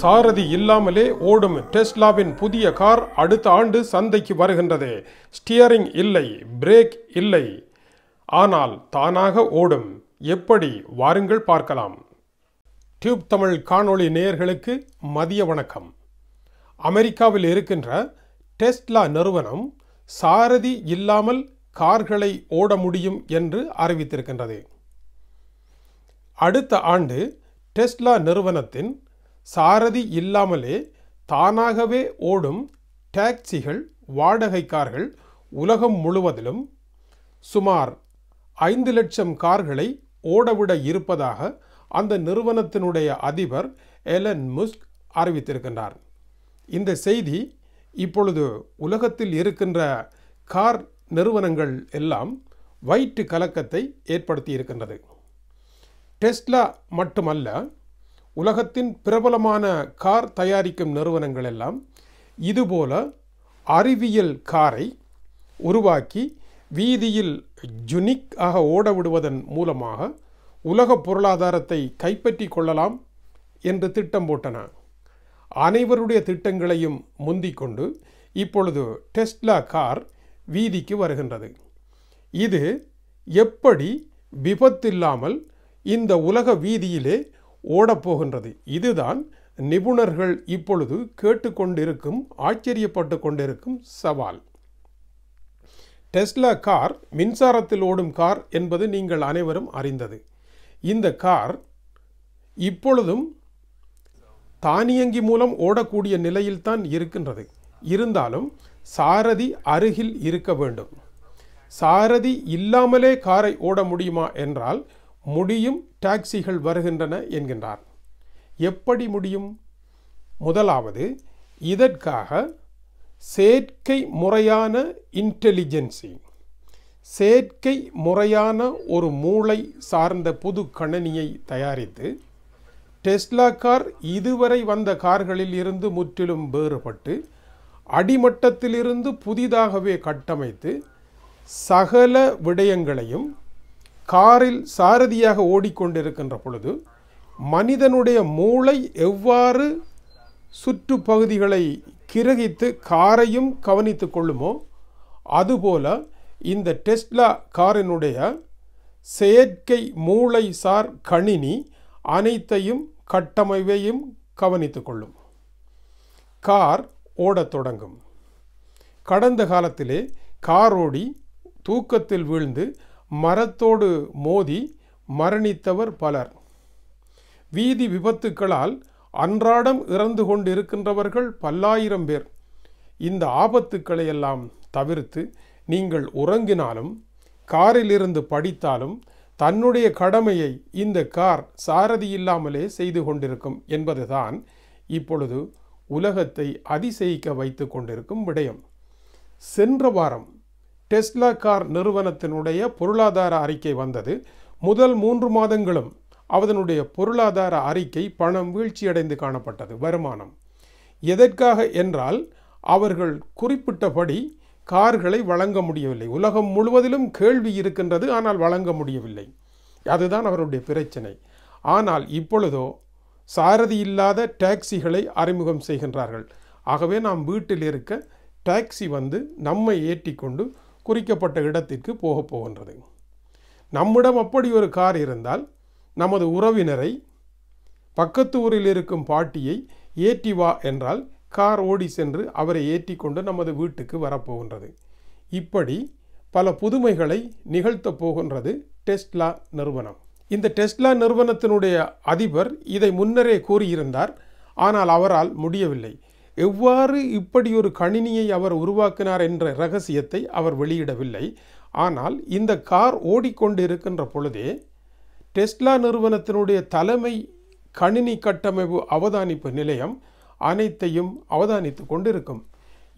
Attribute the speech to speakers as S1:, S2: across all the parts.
S1: சாரதி இல்லாமலே ஓடும் டெஸ்லாவின் புதிய கார் அடுத்த ஆண்டு சந்தைக்கு வருகின்றது ஸ்டியரிங் இல்லை பிரேக் இல்லை ஆனால் தானாக ஓடும் எப்படி வாருங்கள் பார்க்கலாம் டியூப் தமிழ் காணொளி நேயர்களுக்கு மதிய வணக்கம் அமெரிக்காவில் இருக்கின்ற டெஸ்லா நிறுவனம் சாரதி இல்லாமல் கார்களை ஓட முடியும் என்று அறிவித்திருக்கின்றது அடுத்த ஆண்டு டெஸ்லா நிறுவனத்தின் சாரதி இல்லாமலே தானாகவே ஓடும் டாக்ஸிகள் வாடகை கார்கள் உலகம் முழுவதிலும் சுமார் ஐந்து லட்சம் கார்களை ஓடவிட இருப்பதாக அந்த நிறுவனத்தினுடைய அதிபர் எலன் முஸ்க் அறிவித்திருக்கின்றார் இந்த செய்தி இப்பொழுது உலகத்தில் இருக்கின்ற கார் நிறுவனங்கள் எல்லாம் வயிற்று கலக்கத்தை ஏற்படுத்தி இருக்கின்றது டெஸ்லா மட்டுமல்ல உலகத்தின் பிரபலமான கார் தயாரிக்கும் நிறுவனங்கள் எல்லாம் இதுபோல அறிவியல் காரை உருவாக்கி வீதியில் ஜுனிக் ஆக ஓட விடுவதன் மூலமாக உலக பொருளாதாரத்தை கைப்பற்றி கொள்ளலாம் என்று திட்டம் போட்டன அனைவருடைய திட்டங்களையும் முந்திக்கொண்டு இப்பொழுது டெஸ்ட்லா கார் வீதிக்கு வருகின்றது இது எப்படி விபத்தில்லாமல் இந்த உலக வீதியிலே ஓடப்போகின்றது இதுதான் நிபுணர்கள் இப்பொழுது கேட்டுக்கொண்டிருக்கும் ஆச்சரியப்பட்டு கொண்டிருக்கும் சவால் டெஸ்லா கார் மின்சாரத்தில் ஓடும் கார் என்பது நீங்கள் அனைவரும் அறிந்தது இந்த கார் இப்பொழுதும் தானியங்கி மூலம் ஓடக்கூடிய நிலையில்தான் இருக்கின்றது இருந்தாலும் சாரதி அருகில் இருக்க வேண்டும் சாரதி இல்லாமலே காரை ஓட முடியுமா என்றால் முடியும் டாக்ஸிகள் வருகின்றன என்கின்றார் எப்படி முடியும் முதலாவது இதற்காக செயற்கை முறையான இன்டெலிஜென்சி செயற்கை முறையான ஒரு மூளை சார்ந்த புது கணனியை தயாரித்து டெஸ்லா கார் இதுவரை வந்த கார்களில் இருந்து முற்றிலும் வேறுபட்டு அடிமட்டத்திலிருந்து புதிதாகவே கட்டமைத்து சகல விடயங்களையும் காரில் சாரதியாக ஓடிக்கொண்டிருக்கின்ற பொழுது மனிதனுடைய மூளை எவ்வாறு சுற்றுப்பகுதிகளை கிரகித்து காரையும் கவனித்து கொள்ளுமோ அதுபோல இந்த டெஸ்ட்லா காரினுடைய செயற்கை மூளை சார் கணினி அனைத்தையும் கட்டமைவையும் கவனித்து கொள்ளும் கார் ஓடத் தொடங்கும் கடந்த காலத்திலே காரோடி தூக்கத்தில் வீழ்ந்து மரத்தோடு மோதி மரணித்தவர் பலர் வீதி விபத்துக்களால் அன்றாடம் இறந்து கொண்டிருக்கின்றவர்கள் பல்லாயிரம் பேர் இந்த ஆபத்துக்களையெல்லாம் தவிர்த்து நீங்கள் உறங்கினாலும் காரிலிருந்து படித்தாலும் தன்னுடைய கடமையை இந்த கார் சாரதி இல்லாமலே செய்து கொண்டிருக்கும் என்பதுதான் இப்பொழுது உலகத்தை அதிசயிக்க வைத்து கொண்டிருக்கும் விடயம் சென்ற வாரம் டெஸ்லா கார் நிறுவனத்தினுடைய பொருளாதார அறிக்கை வந்தது முதல் மூன்று மாதங்களும் அவதனுடைய பொருளாதார அறிக்கை பணம் வீழ்ச்சியடைந்து காணப்பட்டது வருமானம் எதற்காக என்றால் அவர்கள் குறிப்பிட்டபடி கார்களை வழங்க முடியவில்லை உலகம் முழுவதிலும் கேள்வி இருக்கின்றது ஆனால் வழங்க முடியவில்லை அதுதான் அவருடைய பிரச்சனை ஆனால் இப்பொழுதோ சாரதி இல்லாத டாக்ஸிகளை அறிமுகம் செய்கின்றார்கள் ஆகவே நாம் வீட்டில் இருக்க டாக்ஸி வந்து நம்மை ஏற்றி கொண்டு குறிக்கப்பட்ட இடத்திற்கு போகப் போகின்றது நம்மிடம் அப்படி ஒரு கார் இருந்தால் நமது உறவினரை பக்கத்து ஊரில் இருக்கும் பாட்டியை ஏற்றி வா என்றால் கார் ஓடி சென்று அவரை ஏற்றி கொண்டு நமது வீட்டுக்கு வரப்போகின்றது இப்படி பல புதுமைகளை நிகழ்த்தப் போகின்றது டெஸ்ட்லா நிறுவனம் இந்த டெஸ்ட்லா நிறுவனத்தினுடைய அதிபர் இதை முன்னரே கூறியிருந்தார் ஆனால் அவரால் முடியவில்லை எவ்வாறு இப்படி ஒரு கணினியை அவர் உருவாக்கினார் என்ற ரகசியத்தை அவர் வெளியிடவில்லை ஆனால் இந்த கார் ஓடிக்கொண்டு இருக்கின்ற பொழுதே டெஸ்லா நிறுவனத்தினுடைய தலைமை கணினி கட்டமைப்பு அவதானிப்பு நிலையம் அனைத்தையும் அவதானித்து கொண்டிருக்கும்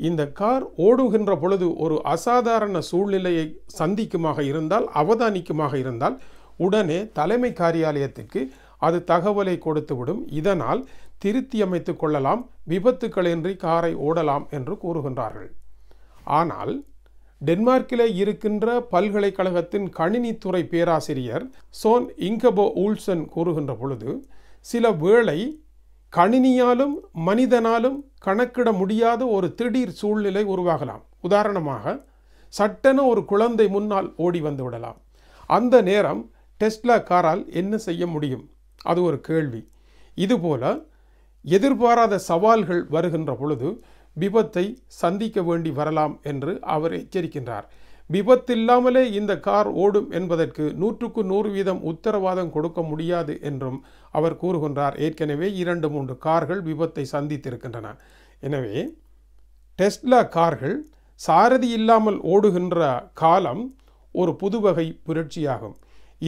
S1: இந்த கார் ஓடுகின்ற பொழுது ஒரு அசாதாரண சூழ்நிலையை சந்திக்குமாக இருந்தால் அவதானிக்குமாக இருந்தால் உடனே தலைமை காரியாலயத்துக்கு அது தகவலை கொடுத்துவிடும் இதனால் திருத்தி அமைத்து கொள்ளலாம் விபத்துக்களின்றி காரை ஓடலாம் என்று கூறுகின்றார்கள் ஆனால் டென்மார்க்கிலே இருக்கின்ற பல்கலைக்கழகத்தின் கணினித்துறை பேராசிரியர் சோன் இங்கபோ ஊல்சன் கூறுகின்ற பொழுது சில வேளை கணினியாலும் மனிதனாலும் கணக்கிட முடியாத ஒரு திடீர் சூழ்நிலை உருவாகலாம் உதாரணமாக சட்டென ஒரு குழந்தை முன்னால் ஓடி வந்து விடலாம் அந்த நேரம் டெஸ்ட்லா காரால் என்ன செய்ய முடியும் அது ஒரு கேள்வி இதுபோல எதிர்பாராத சவால்கள் வருகின்ற பொழுது விபத்தை சந்திக்க வேண்டி வரலாம் என்று அவர் எச்சரிக்கின்றார் விபத்தில்லாமலே இந்த கார் ஓடும் என்பதற்கு நூற்றுக்கு நூறு வீதம் உத்தரவாதம் கொடுக்க முடியாது என்றும் அவர் கூறுகின்றார் ஏற்கனவே இரண்டு மூன்று கார்கள் விபத்தை சந்தித்திருக்கின்றன எனவே டெஸ்ட்லா கார்கள் சாரதி இல்லாமல் ஓடுகின்ற காலம் ஒரு புதுவகை புரட்சியாகும்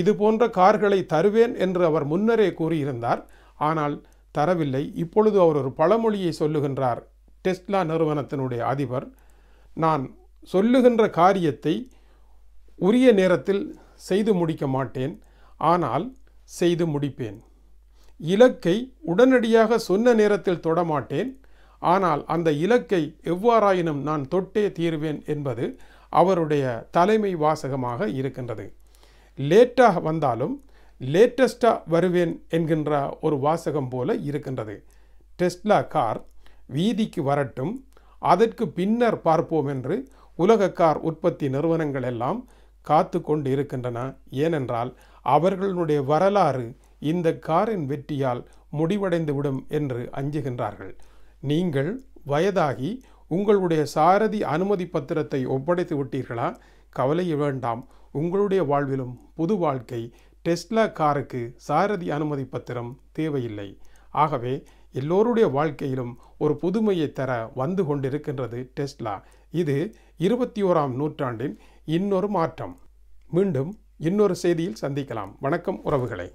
S1: இது போன்ற கார்களை தருவேன் என்று அவர் முன்னரே கூறியிருந்தார் ஆனால் தரவில்லை இப்பொழுது அவர் ஒரு பழமொழியை சொல்லுகின்றார் டெஸ்லா நிறுவனத்தினுடைய அதிபர் நான் சொல்லுகின்ற காரியத்தை உரிய நேரத்தில் செய்து முடிக்க மாட்டேன் ஆனால் செய்து முடிப்பேன் இலக்கை உடனடியாக சொன்ன நேரத்தில் தொடமாட்டேன் ஆனால் அந்த இலக்கை எவ்வாறாயினும் நான் தொட்டே தீர்வேன் என்பது அவருடைய தலைமை வாசகமாக இருக்கின்றது லேட்டாக வந்தாலும் லேட்டஸ்ட்டாக வருவேன் என்கின்ற ஒரு வாசகம் போல இருக்கின்றது டெஸ்லா கார் வீதிக்கு வரட்டும் அதற்கு பின்னர் பார்ப்போம் என்று உலக கார் உற்பத்தி நிறுவனங்கள் எல்லாம் காத்து கொண்டு இருக்கின்றன ஏனென்றால் அவர்களுடைய வரலாறு இந்த காரின் வெற்றியால் முடிவடைந்து விடும் என்று அஞ்சுகின்றார்கள் நீங்கள் வயதாகி உங்களுடைய சாரதி அனுமதி பத்திரத்தை ஒப்படைத்து விட்டீர்களா கவலை வேண்டாம் உங்களுடைய வாழ்விலும் புது வாழ்க்கை டெஸ்லா காருக்கு சாரதி அனுமதி பத்திரம் தேவையில்லை ஆகவே எல்லோருடைய வாழ்க்கையிலும் ஒரு புதுமையை தர வந்து கொண்டிருக்கின்றது டெஸ்லா இது இருபத்தி ஓராம் நூற்றாண்டின் இன்னொரு மாற்றம் மீண்டும் இன்னொரு செய்தியில் சந்திக்கலாம் வணக்கம் உறவுகளை